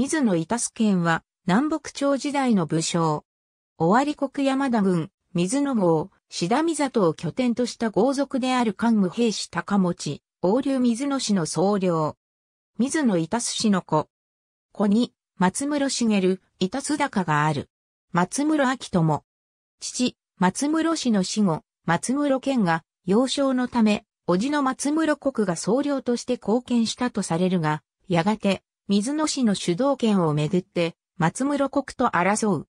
水野板助県は、南北朝時代の武将。尾張国山田軍、水野郷、志田美里を拠点とした豪族である関武兵士高持、王流水野氏の総領。水野板須氏の子。子に、松室茂、板須高がある。松室明友。父、松室氏の死後、松室健が、幼少のため、叔父の松室国が総領として貢献したとされるが、やがて、水野市の主導権をめぐって、松室国と争う。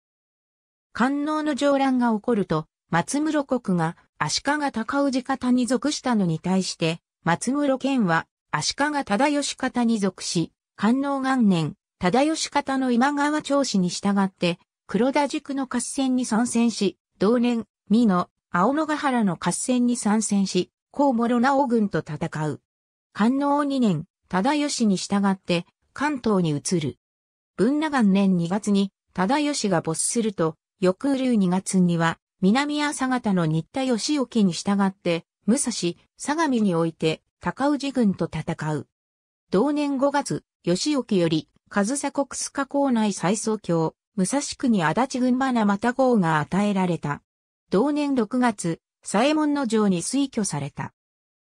官能の上乱が起こると、松室国が足利高氏方に属したのに対して、松室県は足利忠義方に属し、官能元年、忠義方の今川長氏に従って、黒田塾の合戦に参戦し、同年、美濃、青野ヶ原の合戦に参戦し、高諸直軍と戦う。官能二年、忠義に従って、関東に移る。文長元年2月に、忠義が没すると、翌流2月には、南朝方の新田義興に従って、武蔵、相模において、高氏軍と戦う。同年5月、義興より、上総国須賀港内再総橋、武蔵区に足立軍花また号が与えられた。同年6月、左衛門の城に推挙された。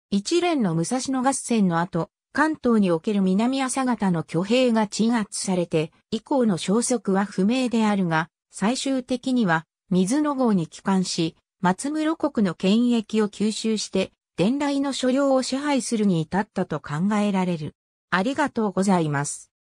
一連の武蔵野合戦の後、関東における南朝方の挙兵が鎮圧されて、以降の消息は不明であるが、最終的には、水の号に帰還し、松室国の権益を吸収して、伝来の所領を支配するに至ったと考えられる。ありがとうございます。